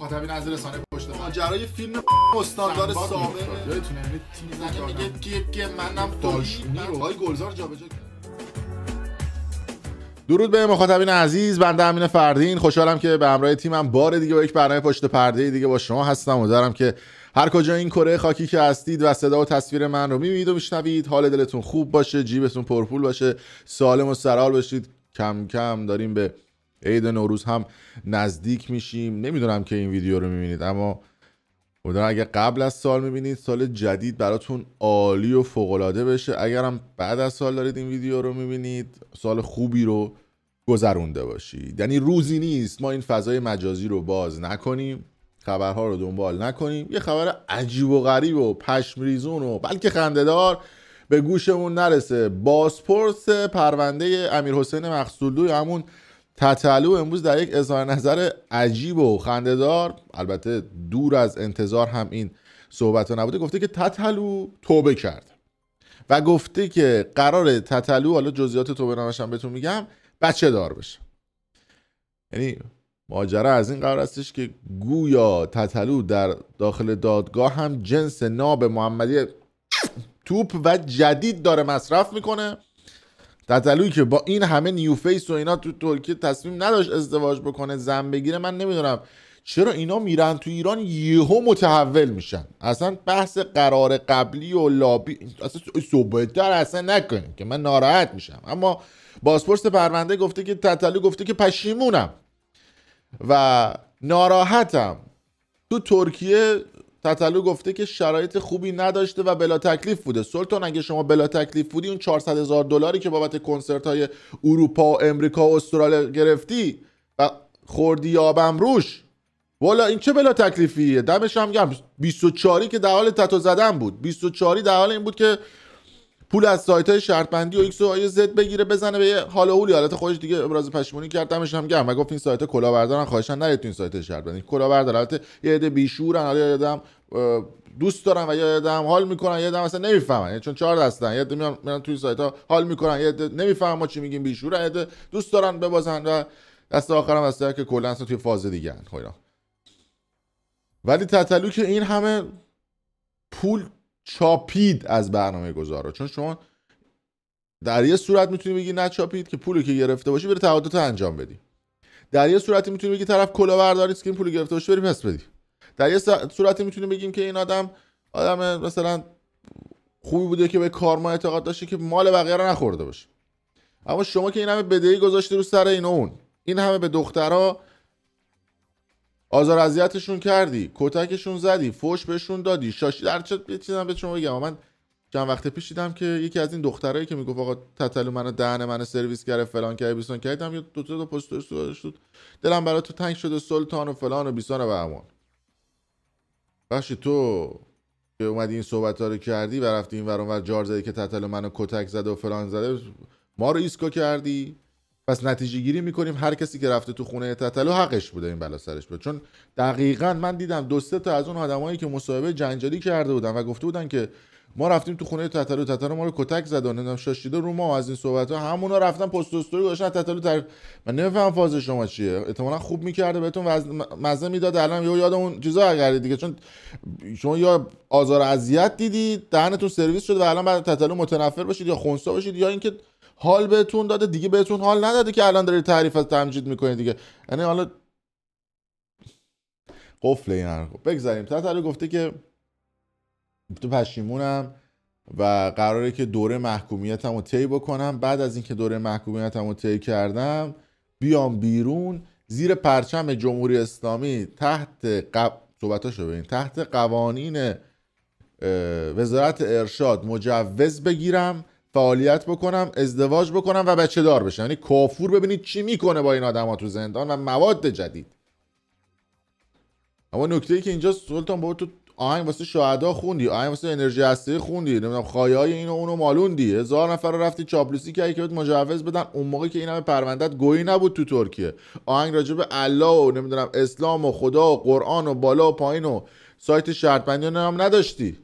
مخاطبین از رسانه پشت جرای فیلم استاندار سامه یعنی یعنی درود به مخاطبین عزیز بنده امین فردین خوشحالم که به همراه تیمم بار دیگه با یک برنامه پشت پرده دیگه با شما هستم دارم که هر کجا این کره خاکی که هستید و صدا و تصویر من رو میبینید و میشنوید حال دلتون خوب باشه جیبتون پرپول باشه سالم و سرحال باشید کم کم داریم به عید نوروز هم نزدیک میشیم نمیدونم که این ویدیو رو میبینید اما امیدوارم اگه قبل از سال میبینید سال جدید براتون عالی و العاده بشه اگرم بعد از سال دارید این ویدیو رو میبینید سال خوبی رو گذرونده باشید یعنی روزی نیست ما این فضای مجازی رو باز نکنیم خبرها رو دنبال نکنیم یه خبر عجیب و غریب و پشم و بلکه خندهدار به گوشمون نرسه بازپرس پرونده امیر حسین همون تتلو امروز در یک اظهار نظر عجیب و خندهدار البته دور از انتظار هم این صحبت ها نبوده گفته که تتلو توبه کرد و گفته که قرار تتلو حالا جزئیات توبه نامش بهتون میگم بچه دار بشه یعنی ماجرا از این قرار هستش که گویا تتلو در داخل دادگاه هم جنس ناب محمدی توپ و جدید داره مصرف میکنه تتلویی که با این همه نیو فیس و اینا تو ترکیه تصمیم نداشت ازدواج بکنه زن بگیره من نمیدونم چرا اینا میرن تو ایران یهو متحول میشن اصلا بحث قرار قبلی و لابی اصلا صحبتتر اصلا نکنیم که من ناراحت میشم اما بازپرس پرونده گفته که تتلو گفته که پشیمونم و ناراحتم تو ترکیه تطلو گفته که شرایط خوبی نداشته و بلا تکلیف بوده سلطان اگه شما بلا تکلیف بودی اون 400 هزار دلاری که بابت کنسرت های اروپا و امریکا و استرالیا گرفتی و خوردی آبم روش والا این چه بلا تکلیفیه دمش هم گرم 24 که در حال تتو زدن بود 24 در حال این بود که پول از سایت های شرط بندی و ایکس و آی زد بگیره بزنه به حال اولی حالت خودش دیگه ابراز پشیمونی کرد دمش هم گرم و گفت این سایت کلاوردارن خواهشاً نرید تو این سایت شرط بندی کلاهبردار البته یه عده بیشورن حالا یادم دوست دارن و یا یادم حال میکنن یادم اصلا نمیفهمن یعنی چون چهار دستن یه میان میرن توی سایت ها حال میکنن یاد نمیفهمن ما چی میگیم بیشوره دوست دارن ببازن و دست آخرم هست که کلا اصلا توی فاز دیگه ان خب ولی تتلو که این همه پول چاپید از برنامه گذارا چون شما در یه صورت میتونی بگی چاپید که پولی که گرفته باشی بره تعهدات انجام بدی در یه صورتی میتونی بگی طرف کلاهبرداری که این پولو گرفته باشی بری پس بدی در یه صورتی میتونیم بگیم که این آدم آدم مثلا خوبی بوده که به کارما اعتقاد داشته که مال بقیه رو نخورده باشه اما شما که این همه بدهی گذاشته رو سر این اون این همه به دخترها آزار اذیتشون کردی کتکشون زدی فوش بهشون دادی شاشی در چه چیزم به شما بگم من چند وقت پیشیدم که یکی از این دخترایی که میگفت آقا تتلو منو دهن منو سرویس کرد فلان کرد بیسان کردم یه دو تا دو شد دلم برای تو تنگ شده سلطان و فلان و بیسان و بهمان بخشی تو که اومدی این صحبت رو کردی و رفتی این ورانور جار زدی که تطل منو کتک زده و فلان زده ما رو ایسکا کردی پس نتیجه گیری میکنیم هر کسی که رفته تو خونه تتلو حقش بوده این بلا سرش بود چون دقیقا من دیدم دو سه تا از اون آدمایی که مصاحبه جنجالی کرده بودن و گفته بودن که ما رفتیم تو خونه تتلو تتلو ما رو کتک زد و نمیدونم شاشیده رو ما از این صحبت ها همونا رفتن پست استوری گذاشتن تتلو تر من نمیفهم فاز شما چیه احتمالاً خوب میکرده بهتون وز... مزه میداد الان یا یاد اون چیزا اگر دیگه چون شما یا آزار اذیت دیدید دهنتون سرویس شد و الان بعد تتلو متنفر باشید یا خونسا باشید یا اینکه حال بهتون داده دیگه بهتون حال نداده که الان دارید تعریف از تمجید میکنید دیگه یعنی حالا قفل این بگذاریم تتره گفته که تو پشیمونم و قراره که دوره محکومیتم رو طی بکنم بعد از اینکه دوره محکومیتم رو طی کردم بیام بیرون زیر پرچم جمهوری اسلامی تحت قب... صحبتاشو ببین تحت قوانین وزارت ارشاد مجوز بگیرم فعالیت بکنم ازدواج بکنم و بچه دار بشم یعنی کافور ببینید چی میکنه با این ها تو زندان و مواد جدید اما نکته ای که اینجا سلطان بابا تو آهنگ واسه شهدا خوندی آهنگ واسه انرژی هستی خوندی نمیدونم خایه های اینو اونو مالوندی هزار نفر رو رفتی چاپلوسی کردی که مجوز بدن اون موقع که این همه پروندت گویی نبود تو ترکیه آهنگ راجع به الله و نمیدونم اسلام و خدا و قرآن و بالا و پایین و سایت شرط هم نداشتی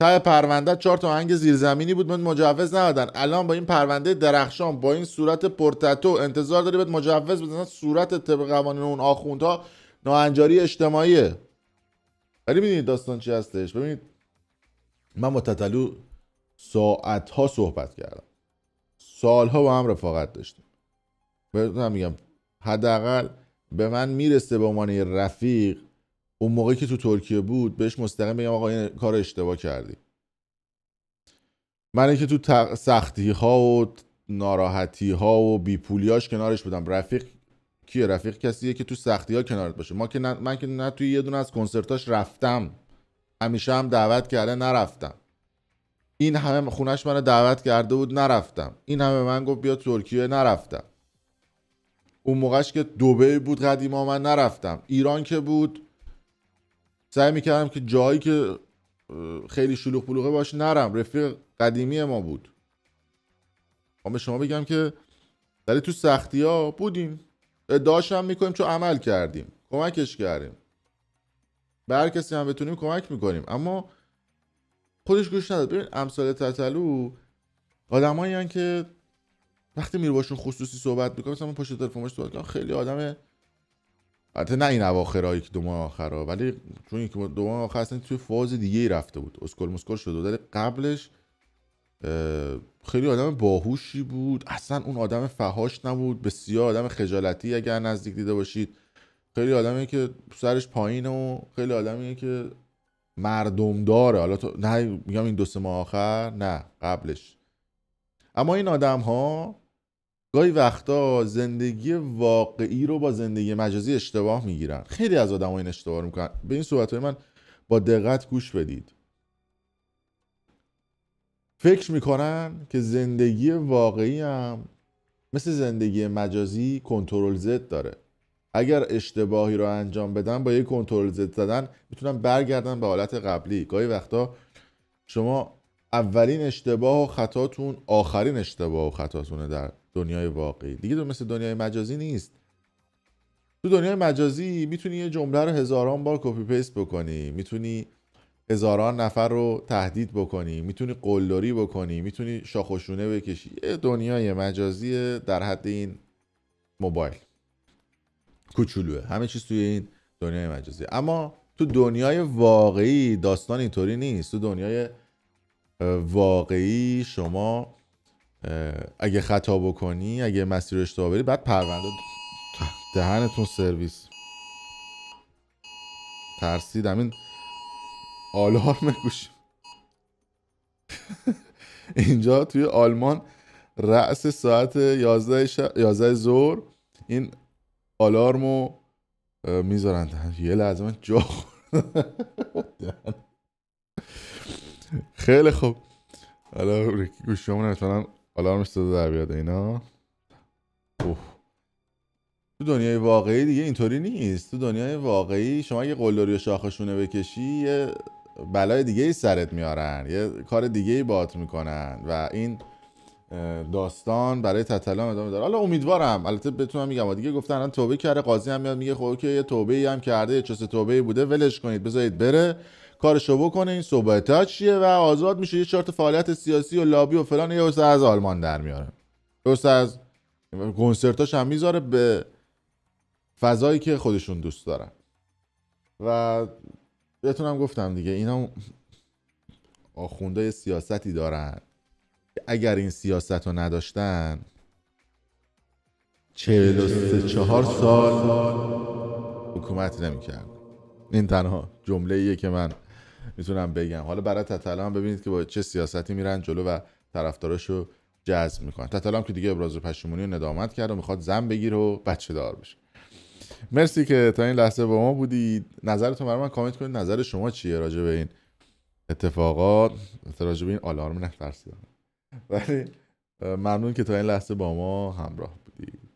تای پرونده چهار تا آهنگ زیرزمینی بود من مجوز ندادن الان با این پرونده درخشان با این صورت پرتتو انتظار داری بهت مجوز بدن صورت طبق قوانین اون آخوندها ناهنجاری اجتماعیه ولی ببینید داستان چی هستش ببینید من با تتلو ساعت ها صحبت کردم ها با هم رفاقت داشتیم بهتون میگم حداقل به من میرسه به عنوان رفیق اون موقعی که تو ترکیه بود بهش مستقیم بگم آقا این کار اشتباه کردی من که تو سختی ها و ناراحتی ها و بیپولیاش کنارش بودم رفیق کیه رفیق کسیه که تو سختی ها کنارت باشه ما که نه... من که نه توی یه دونه از کنسرتاش رفتم همیشه هم دعوت کرده نرفتم این همه خونش منو دعوت کرده بود نرفتم این همه من گفت بیا ترکیه نرفتم اون موقعش که دوبه بود قدیما من نرفتم ایران که بود سعی میکردم که جایی که خیلی شلوغ بلوغه باشه نرم رفیق قدیمی ما بود ما خب، به شما بگم که ولی تو سختی ها بودیم ادعاش هم میکنیم چون عمل کردیم کمکش کردیم به هر کسی هم بتونیم کمک میکنیم اما خودش گوش نداد ببین امثال تتلو آدمایی که وقتی میره باشون خصوصی صحبت میکنم مثلا من پشت تلفن صحبت خیلی آدم حتی نه این اواخر که دو ماه آخرا ولی چون اینکه دو ماه آخر اصلا توی فاز دیگه ای رفته بود اسکل مسکل شده بود قبلش خیلی آدم باهوشی بود اصلا اون آدم فهاش نبود بسیار آدم خجالتی اگر نزدیک دیده باشید خیلی آدمی که سرش پایینه و خیلی آدمیه که مردم داره حالا تو نه میگم این دو سه ماه آخر نه قبلش اما این آدم ها گاهی وقتا زندگی واقعی رو با زندگی مجازی اشتباه میگیرن خیلی از آدم این اشتباه رو میکنن به این صحبت های من با دقت گوش بدید فکر میکنن که زندگی واقعی هم مثل زندگی مجازی کنترل زد داره اگر اشتباهی رو انجام بدن با یک کنترل زد زدن میتونن برگردن به حالت قبلی گاهی وقتا شما اولین اشتباه و خطاتون آخرین اشتباه و خطاتونه در دنیای واقعی دیگه دو مثل دنیای مجازی نیست تو دنیای مجازی میتونی یه جمله رو هزاران بار کپی پیست بکنی میتونی هزاران نفر رو تهدید بکنی میتونی قلدری بکنی میتونی شاخشونه بکشی یه دنیای مجازی در حد این موبایل کوچولوه همه چیز توی این دنیای مجازی اما تو دنیای واقعی داستان اینطوری نیست تو دنیای واقعی شما اگه خطا بکنی اگه مسیر رو اشتباه بری بعد پرونده دهنتون سرویس ترسیدم این آلارم گوش اینجا توی آلمان رأس ساعت 11 شب این آلارمو میذارن یه لحظه من جا خیلی خوب حالا گوش شما در بیاد اینا اوه. تو دنیای واقعی دیگه اینطوری نیست تو دنیای واقعی شما اگه قلدری و شاخشونه بکشی یه بلای دیگه ای سرت میارن یه کار دیگه ای بات میکنن و این داستان برای تطلا ادامه داره حالا امیدوارم البته بتونم میگم دیگه گفتن الان توبه کرده قاضی هم میاد میگه خب اوکی یه توبه ای هم کرده یه سه توبه ای بوده ولش کنید بذارید بره کارشو بکنه این صحبت ها چیه و آزاد میشه یه چارت فعالیت سیاسی و لابی و فلان یه از آلمان در میاره درست از کنسرتاش هم میذاره به فضایی که خودشون دوست دارن و بهتونم گفتم دیگه اینا آخونده سیاستی دارن اگر این سیاست رو نداشتن چهل و چهار سال حکومت نمیکرد این تنها جمله ایه که من میتونم بگم حالا برای تطلا هم ببینید که با چه سیاستی میرن جلو و رو جذب میکنن تطلا هم که دیگه ابراز پشیمونی و ندامت کرد و میخواد زن بگیره و بچه دار بشه مرسی که تا این لحظه با ما بودید نظرتون برای من کامنت کنید نظر شما چیه راجع به این اتفاقات راجع به این آلارم نترسید ولی ممنون که تا این لحظه با ما همراه بودید